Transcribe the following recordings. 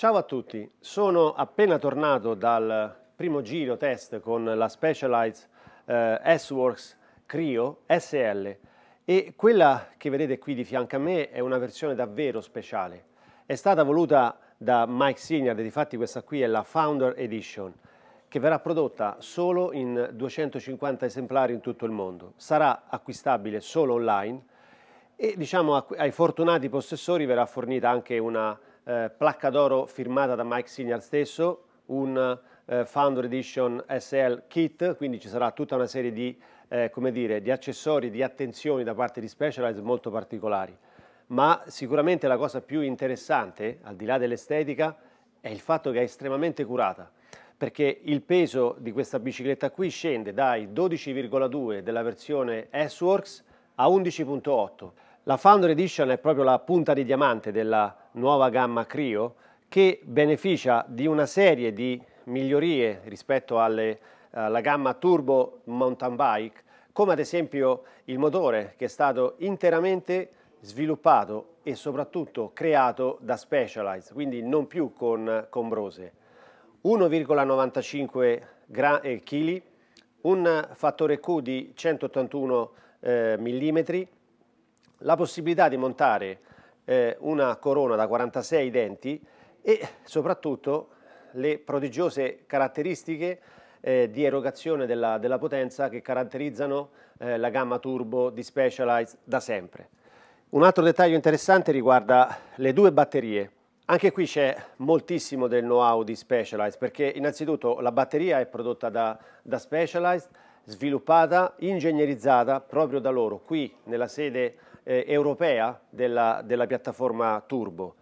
Ciao a tutti, sono appena tornato dal primo giro test con la Specialized eh, S-Works Cryo SL e quella che vedete qui di fianco a me è una versione davvero speciale. È stata voluta da Mike Signard, e difatti questa qui è la Founder Edition che verrà prodotta solo in 250 esemplari in tutto il mondo. Sarà acquistabile solo online e diciamo ai fortunati possessori verrà fornita anche una eh, placca d'oro firmata da Mike Signal stesso, un eh, Founder Edition SL Kit, quindi ci sarà tutta una serie di, eh, dire, di accessori, di attenzioni da parte di Specialized molto particolari. Ma sicuramente la cosa più interessante, al di là dell'estetica, è il fatto che è estremamente curata perché il peso di questa bicicletta qui scende dai 12,2 della versione S-Works a 11,8 la Founder Edition è proprio la punta di diamante della nuova gamma Crio che beneficia di una serie di migliorie rispetto alle, eh, alla gamma Turbo Mountain Bike, come ad esempio il motore che è stato interamente sviluppato e soprattutto creato da Specialized, quindi non più con Brose. 1,95 kg, eh, un fattore Q di 181 eh, mm, la possibilità di montare eh, una corona da 46 denti e soprattutto le prodigiose caratteristiche eh, di erogazione della, della, potenza che caratterizzano eh, la gamma turbo di Specialized da sempre. Un altro dettaglio interessante riguarda le due batterie. Anche qui c'è moltissimo del know-how di Specialized perché innanzitutto la batteria è prodotta da, da Specialized, sviluppata, ingegnerizzata proprio da loro qui nella sede eh, europea della, della piattaforma Turbo.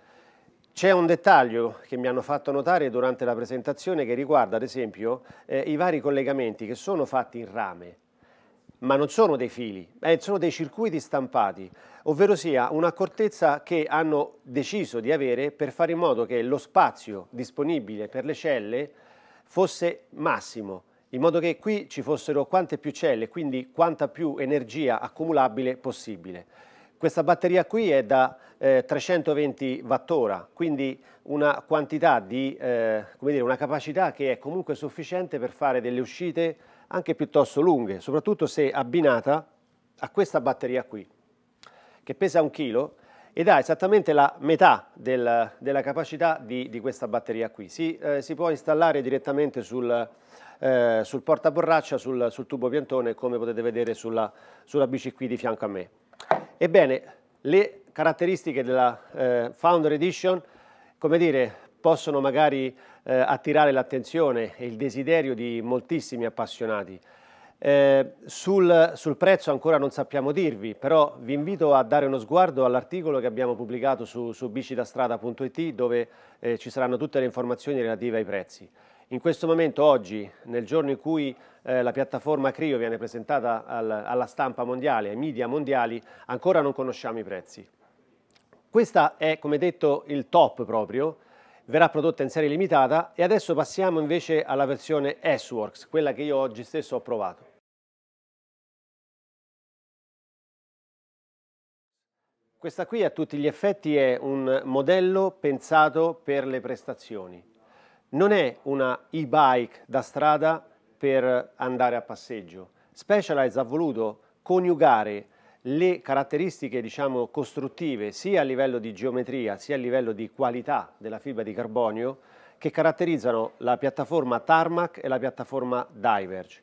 C'è un dettaglio che mi hanno fatto notare durante la presentazione che riguarda ad esempio eh, i vari collegamenti che sono fatti in rame, ma non sono dei fili, eh, sono dei circuiti stampati, ovvero sia un'accortezza che hanno deciso di avere per fare in modo che lo spazio disponibile per le celle fosse massimo, in modo che qui ci fossero quante più celle, quindi quanta più energia accumulabile possibile. Questa batteria qui è da eh, 320 wattora, quindi una quantità di, eh, come dire, una capacità che è comunque sufficiente per fare delle uscite anche piuttosto lunghe, soprattutto se abbinata a questa batteria qui, che pesa un chilo ed ha esattamente la metà del, della capacità di, di, questa batteria qui. Si, eh, si può installare direttamente sul, eh, sul portaborraccia, sul, sul, tubo piantone, come potete vedere sulla, sulla bici qui di fianco a me. Ebbene, le caratteristiche della eh, Founder Edition, come dire, possono magari eh, attirare l'attenzione e il desiderio di moltissimi appassionati. Eh, sul, sul, prezzo ancora non sappiamo dirvi, però vi invito a dare uno sguardo all'articolo che abbiamo pubblicato su, su bicidastrada.it dove eh, ci saranno tutte le informazioni relative ai prezzi. In questo momento, oggi, nel giorno in cui eh, la piattaforma CRIO viene presentata al, alla stampa mondiale, ai media mondiali, ancora non conosciamo i prezzi. Questa è, come detto, il top proprio, verrà prodotta in serie limitata e adesso passiamo invece alla versione S-Works, quella che io oggi stesso ho provato. Questa qui a tutti gli effetti è un modello pensato per le prestazioni non è una e-bike da strada per andare a passeggio. Specialized ha voluto coniugare le caratteristiche diciamo, costruttive sia a livello di geometria sia a livello di qualità della fibra di carbonio che caratterizzano la piattaforma Tarmac e la piattaforma Diverge.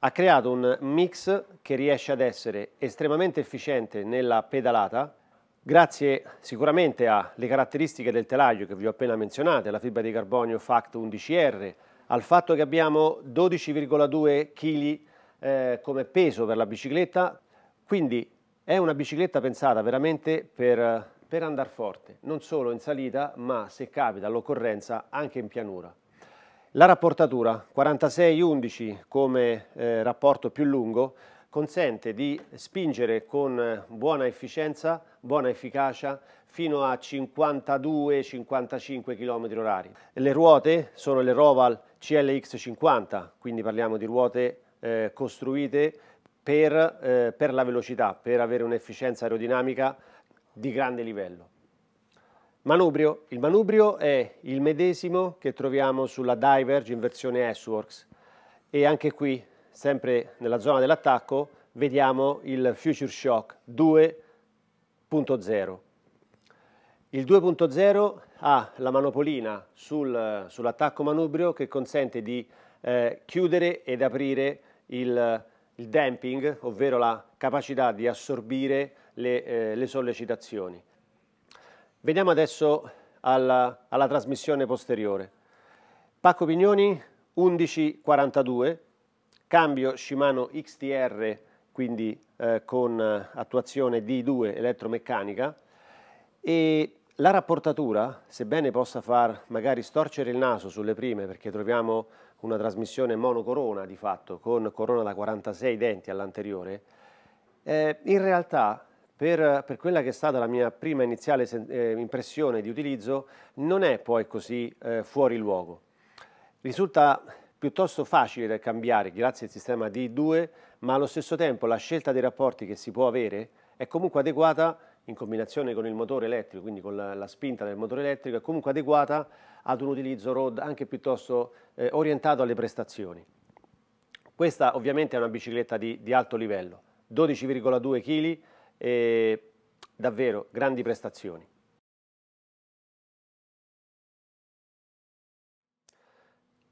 Ha creato un mix che riesce ad essere estremamente efficiente nella pedalata Grazie sicuramente alle caratteristiche del telaio che vi ho appena menzionate, alla fibra di carbonio FACT 11R, al fatto che abbiamo 12,2 kg eh, come peso per la bicicletta, quindi è una bicicletta pensata veramente per, per andare forte, non solo in salita ma se capita all'occorrenza anche in pianura. La rapportatura 46-11 come eh, rapporto più lungo consente di spingere con buona efficienza, buona efficacia fino a 52-55 km h Le ruote sono le Roval CLX50, quindi parliamo di ruote eh, costruite per, eh, per la velocità, per avere un'efficienza aerodinamica di grande livello. Manubrio. Il manubrio è il medesimo che troviamo sulla Diverge in versione S-Works e anche qui sempre nella zona dell'attacco, vediamo il Future Shock 2.0. Il 2.0 ha la manopolina sul, sull'attacco manubrio che consente di eh, chiudere ed aprire il, il, damping, ovvero la capacità di assorbire le, eh, le sollecitazioni. Veniamo adesso alla, alla trasmissione posteriore. Pacco Pignoni 1142 Cambio Shimano XTR, quindi eh, con eh, attuazione D2 elettromeccanica e la rapportatura, sebbene possa far magari storcere il naso sulle prime perché troviamo una trasmissione monocorona di fatto con corona da 46 denti all'anteriore, eh, in realtà per, per, quella che è stata la mia prima iniziale eh, impressione di utilizzo non è poi così eh, fuori luogo. Risulta piuttosto facile da cambiare grazie al sistema D2, ma allo stesso tempo la scelta dei rapporti che si può avere è comunque adeguata in combinazione con il motore elettrico, quindi con la, la spinta del motore elettrico, è comunque adeguata ad un utilizzo road anche piuttosto eh, orientato alle prestazioni. Questa ovviamente è una bicicletta di, di alto livello, 12,2 kg e davvero grandi prestazioni.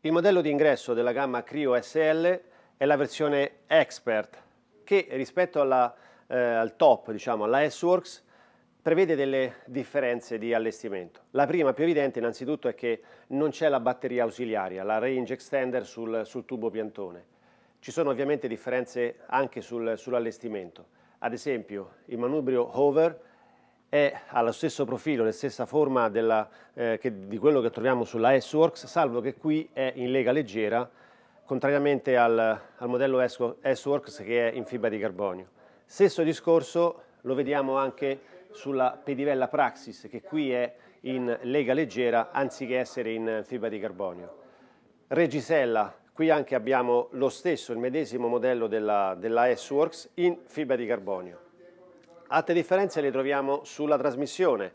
Il modello di ingresso della gamma Crio SL è la versione Expert che rispetto alla, eh, al top, diciamo, alla S-Works, prevede delle differenze di allestimento. La prima più evidente innanzitutto è che non c'è la batteria ausiliaria, la range extender sul, sul tubo piantone. Ci sono ovviamente differenze anche sul, sull'allestimento. Ad esempio il manubrio hover è, allo stesso profilo, la stessa forma della, eh, che, di quello che troviamo sulla S-Works, salvo che qui è in lega leggera, contrariamente al, al modello S-Works che è in fibra di carbonio. Stesso discorso lo vediamo anche sulla pedivella Praxis, che qui è in lega leggera anziché essere in fibra di carbonio. Regisella, qui anche abbiamo lo stesso, il medesimo modello della, della S-Works in fibra di carbonio. Altre differenze le troviamo sulla trasmissione,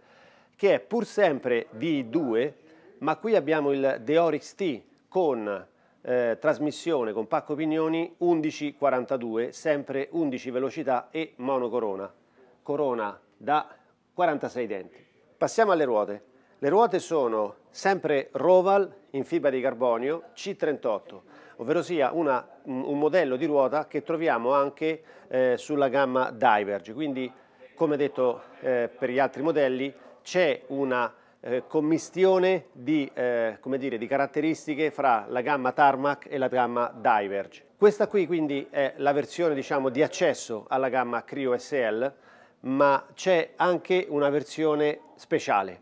che è pur sempre di 2, ma qui abbiamo il Deorix T con eh, trasmissione con pacco pignoni 11.42, sempre 11 velocità e monocorona, corona da 46 denti. Passiamo alle ruote. Le ruote sono sempre Roval in fibra di carbonio C38, ovvero sia una, un modello di ruota che troviamo anche eh, sulla gamma Diverge, quindi come detto eh, per gli altri modelli, c'è una eh, commistione di, eh, dire, di, caratteristiche fra la gamma Tarmac e la gamma Diverge. Questa qui quindi è la versione diciamo, di accesso alla gamma Cryo SL, ma c'è anche una versione speciale.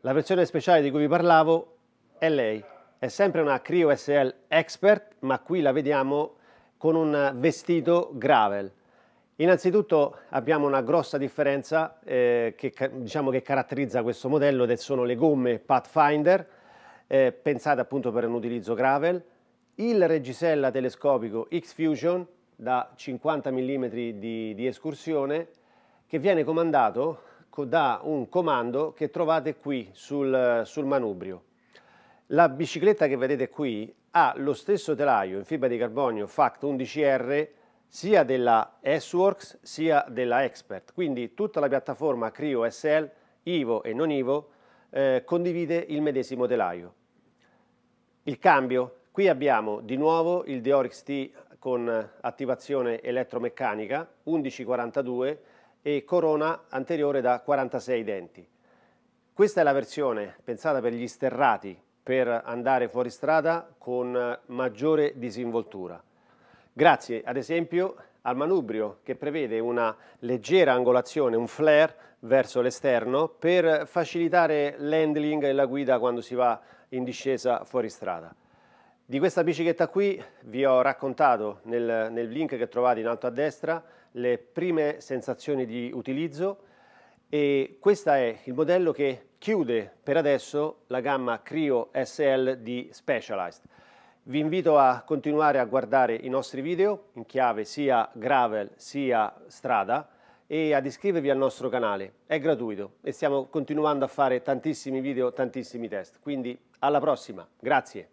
La versione speciale di cui vi parlavo è lei. È sempre una Cryo SL Expert, ma qui la vediamo con un vestito gravel. Innanzitutto abbiamo una grossa differenza eh, che, diciamo, che, caratterizza questo modello ed sono le gomme Pathfinder, eh, pensate appunto per un utilizzo gravel, il reggisella telescopico X-Fusion da 50 mm di, di escursione che viene comandato da un comando che trovate qui sul, sul manubrio. La bicicletta che vedete qui ha lo stesso telaio in fibra di carbonio FACT 11R sia della S-Works sia della Expert, quindi tutta la piattaforma Crio SL, IVO e non IVO eh, condivide il medesimo telaio. Il cambio, qui abbiamo di nuovo il Deorix T con attivazione elettromeccanica 1142 e corona anteriore da 46 denti. Questa è la versione pensata per gli sterrati per andare fuori strada con maggiore disinvoltura. Grazie ad esempio al manubrio che prevede una leggera angolazione, un flare verso l'esterno per facilitare l'handling e la guida quando si va in discesa fuori strada. Di questa bicicletta qui vi ho raccontato nel, nel link che trovate in alto a destra le prime sensazioni di utilizzo e questo è il modello che chiude per adesso la gamma Cryo SL di Specialized. Vi invito a continuare a guardare i nostri video in chiave sia gravel sia strada e ad iscrivervi al nostro canale. È gratuito e stiamo continuando a fare tantissimi video, tantissimi test. Quindi alla prossima. Grazie.